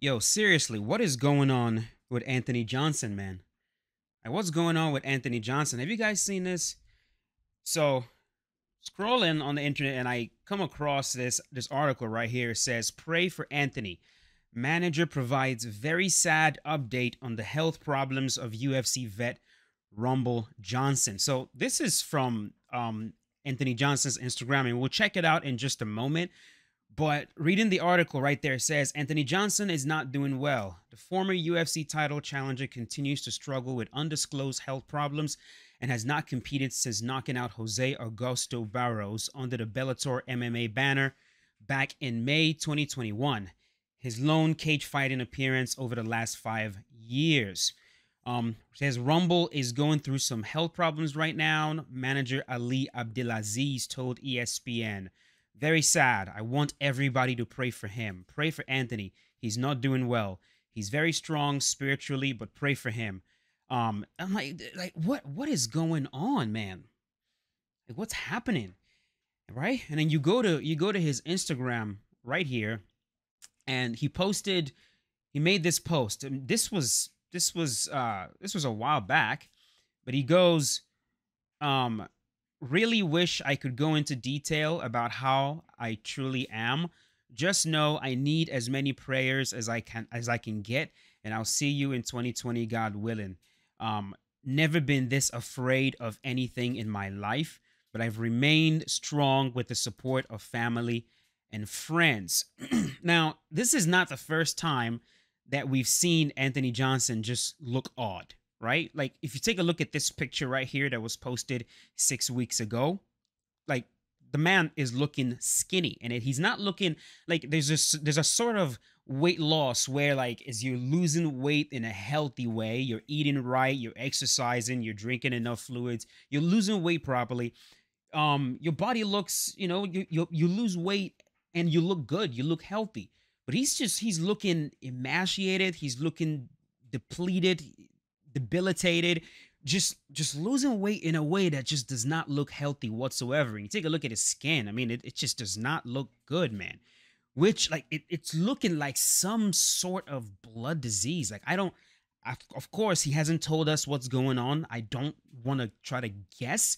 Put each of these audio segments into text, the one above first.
Yo, seriously, what is going on with Anthony Johnson, man? Like, what's going on with Anthony Johnson? Have you guys seen this? So, scrolling on the internet, and I come across this this article right here. It says, "Pray for Anthony." Manager provides very sad update on the health problems of UFC vet Rumble Johnson. So, this is from um, Anthony Johnson's Instagram, and we'll check it out in just a moment. But reading the article right there says Anthony Johnson is not doing well. The former UFC title challenger continues to struggle with undisclosed health problems and has not competed since knocking out Jose Augusto Barros under the Bellator MMA banner back in May 2021, his lone cage fighting appearance over the last five years. Um, says Rumble is going through some health problems right now. Manager Ali Abdelaziz told ESPN. Very sad. I want everybody to pray for him. Pray for Anthony. He's not doing well. He's very strong spiritually, but pray for him. Um, I'm like, like what what is going on, man? Like what's happening? Right? And then you go to you go to his Instagram right here, and he posted, he made this post. And this was this was uh this was a while back, but he goes, um, really wish I could go into detail about how I truly am. Just know I need as many prayers as I can as I can get, and I'll see you in 2020, God willing. Um, never been this afraid of anything in my life, but I've remained strong with the support of family and friends. now, this is not the first time that we've seen Anthony Johnson just look odd right? Like if you take a look at this picture right here that was posted six weeks ago, like the man is looking skinny and he's not looking like there's this there's a sort of weight loss where like is you're losing weight in a healthy way you're eating right you're exercising you're drinking enough fluids you're losing weight properly um your body looks you know you you, you lose weight and you look good you look healthy but he's just he's looking emaciated he's looking depleted debilitated, just just losing weight in a way that just does not look healthy whatsoever. And you take a look at his skin. I mean, it, it just does not look good, man. Which like it, it's looking like some sort of blood disease. Like I don't of course he hasn't told us what's going on. I don't want to try to guess,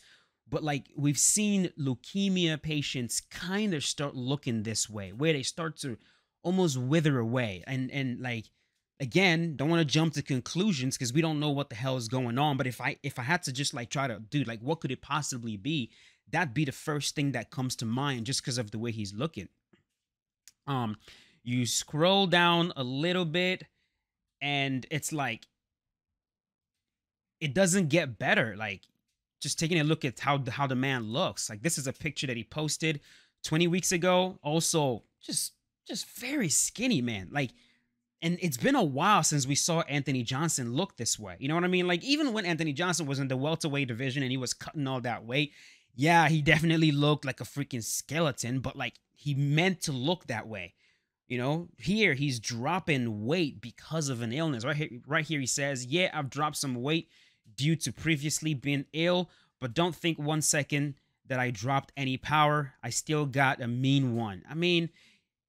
but like we've seen leukemia patients kind of start looking this way where they start to almost wither away and and like again don't want to jump to conclusions because we don't know what the hell is going on but if i if i had to just like try to dude like what could it possibly be that'd be the first thing that comes to mind just because of the way he's looking um you scroll down a little bit and it's like it doesn't get better like just taking a look at how how the man looks like this is a picture that he posted 20 weeks ago also just just very skinny man like and it's been a while since we saw Anthony Johnson look this way. You know what I mean? Like, even when Anthony Johnson was in the welterweight division and he was cutting all that weight, yeah, he definitely looked like a freaking skeleton, but like, he meant to look that way. You know, here he's dropping weight because of an illness. Right here, right here he says, Yeah, I've dropped some weight due to previously being ill, but don't think one second that I dropped any power. I still got a mean one. I mean,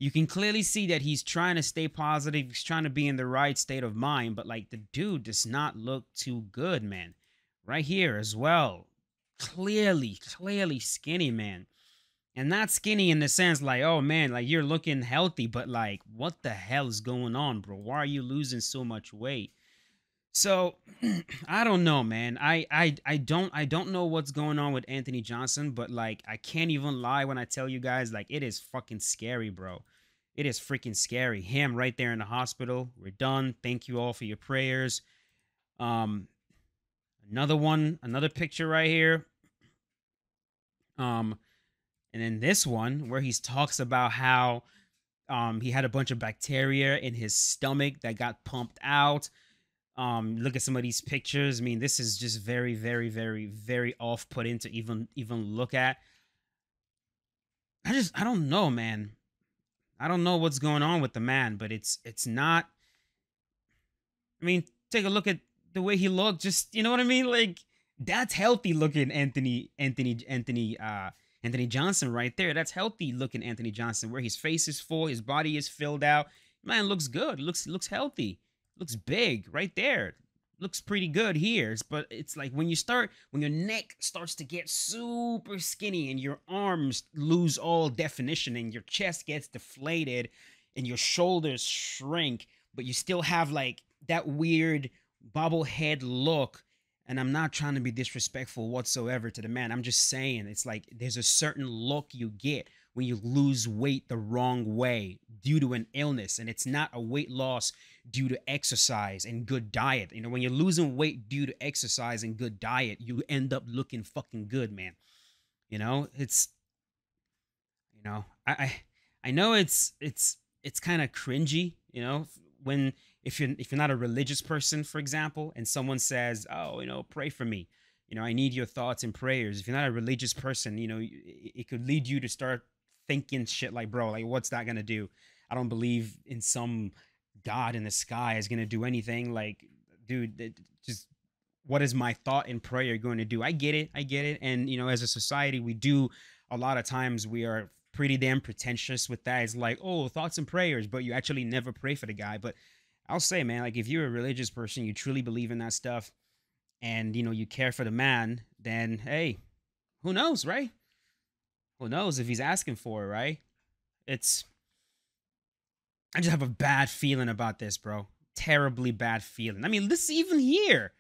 you can clearly see that he's trying to stay positive. He's trying to be in the right state of mind, but like the dude does not look too good, man. Right here as well. Clearly, clearly skinny, man. And not skinny in the sense like, oh man, like you're looking healthy, but like, what the hell is going on, bro? Why are you losing so much weight? So I don't know, man. I, I I don't I don't know what's going on with Anthony Johnson, but like I can't even lie when I tell you guys, like it is fucking scary, bro. It is freaking scary. Him right there in the hospital. We're done. Thank you all for your prayers. Um another one, another picture right here. Um and then this one where he talks about how um he had a bunch of bacteria in his stomach that got pumped out um, look at some of these pictures. I mean, this is just very, very, very, very off putting to even even look at. I just I don't know, man. I don't know what's going on with the man, but it's it's not. I mean, take a look at the way he looked. Just you know what I mean? Like that's healthy looking Anthony Anthony Anthony uh Anthony Johnson right there. That's healthy looking Anthony Johnson, where his face is full, his body is filled out. Man looks good. Looks looks healthy looks big right there. Looks pretty good here, but it's like when you start, when your neck starts to get super skinny and your arms lose all definition and your chest gets deflated and your shoulders shrink, but you still have like that weird bobblehead look. And I'm not trying to be disrespectful whatsoever to the man. I'm just saying it's like there's a certain look you get when you lose weight the wrong way due to an illness and it's not a weight loss due to exercise and good diet. You know, when you're losing weight due to exercise and good diet, you end up looking fucking good, man. You know, it's you know, I I, I know it's it's it's kind of cringy, you know, when if you're if you're not a religious person, for example, and someone says, "Oh, you know, pray for me." You know, I need your thoughts and prayers. If you're not a religious person, you know, it, it could lead you to start thinking shit like, bro, like what's that gonna do? I don't believe in some God in the sky is gonna do anything. Like, dude, just what is my thought and prayer going to do? I get it, I get it. And you know, as a society, we do a lot of times we are pretty damn pretentious with that. It's like, oh, thoughts and prayers, but you actually never pray for the guy. But I'll say, man, like if you're a religious person, you truly believe in that stuff, and you know you care for the man, then hey, who knows, right? Who knows if he's asking for it, right? It's. I just have a bad feeling about this, bro. Terribly bad feeling. I mean, this even here.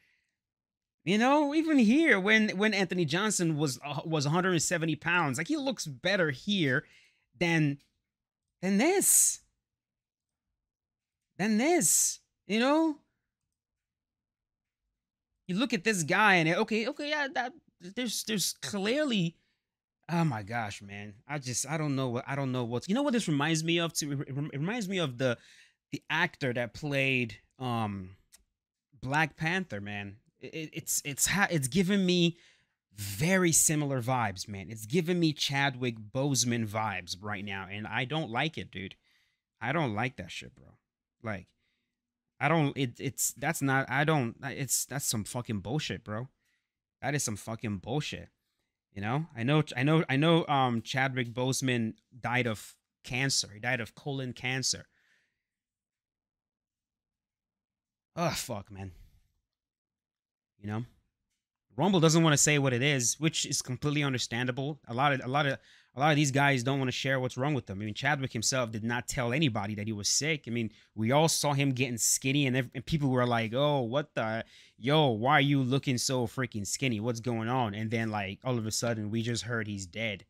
You know, even here when when Anthony Johnson was uh, was 170 pounds, like he looks better here than than this, than this. You know, you look at this guy and okay, okay, yeah, that there's there's clearly Oh my gosh, man! I just I don't know what I don't know what's you know what this reminds me of. To it reminds me of the the actor that played um Black Panther, man. It, it's it's ha- it's giving me very similar vibes, man. It's giving me Chadwick Boseman vibes right now, and I don't like it, dude. I don't like that shit, bro. Like, I don't. It, it's that's not. I don't. It's that's some fucking bullshit, bro. That is some fucking bullshit. You know, I know, I know, I know. Um, Chadwick Boseman died of cancer. He died of colon cancer. Oh fuck, man. You know, Rumble doesn't want to say what it is, which is completely understandable. A lot of, a lot of, a lot of these guys don't want to share what's wrong with them. I mean, Chadwick himself did not tell anybody that he was sick. I mean, we all saw him getting skinny, and, and people were like, "Oh, what the yo? Why are you looking so freaking skinny? What's going on?" And then like all of a sudden, we just heard he's dead,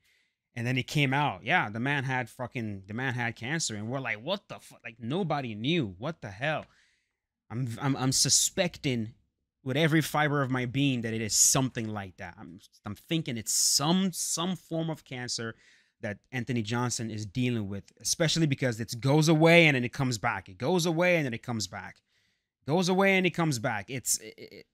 and then it came out, yeah, the man had fucking the man had cancer, and we're like, "What the fuck?" Like nobody knew. What the hell? I'm I'm, I'm suspecting with every fiber of my being that it is something like that. I'm I'm thinking it's some some form of cancer that Anthony Johnson is dealing with, especially because it goes away and then it comes back. It goes away and then it comes back. Goes away and it comes back. It's it, it,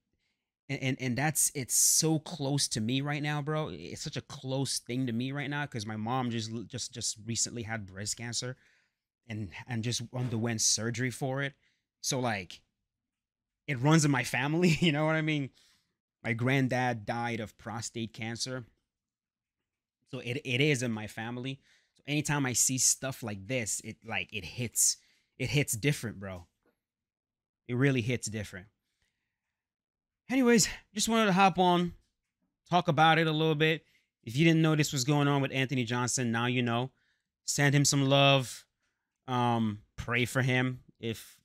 and and that's it's so close to me right now, bro. It's such a close thing to me right now because my mom just just just recently had breast cancer, and and just underwent surgery for it. So like it runs in my family. You know what I mean? My granddad died of prostate cancer. So it, it is in my family. So anytime I see stuff like this, it like it hits. It hits different, bro. It really hits different. Anyways, just wanted to hop on, talk about it a little bit. If you didn't know this was going on with Anthony Johnson, now you know. Send him some love. Um, pray for him if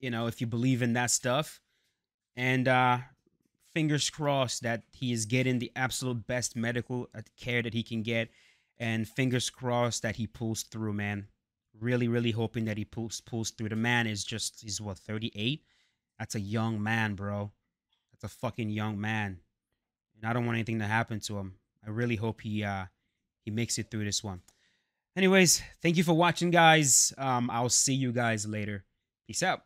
you know, if you believe in that stuff. And uh, fingers crossed that he is getting the absolute best medical uh, care that he can get. And fingers crossed that he pulls through, man. Really, really hoping that he pulls pulls through. The man is just he's what 38. That's a young man, bro. That's a fucking young man. And I don't want anything to happen to him. I really hope he uh he makes it through this one. Anyways, thank you for watching, guys. Um, I'll see you guys later. Peace out.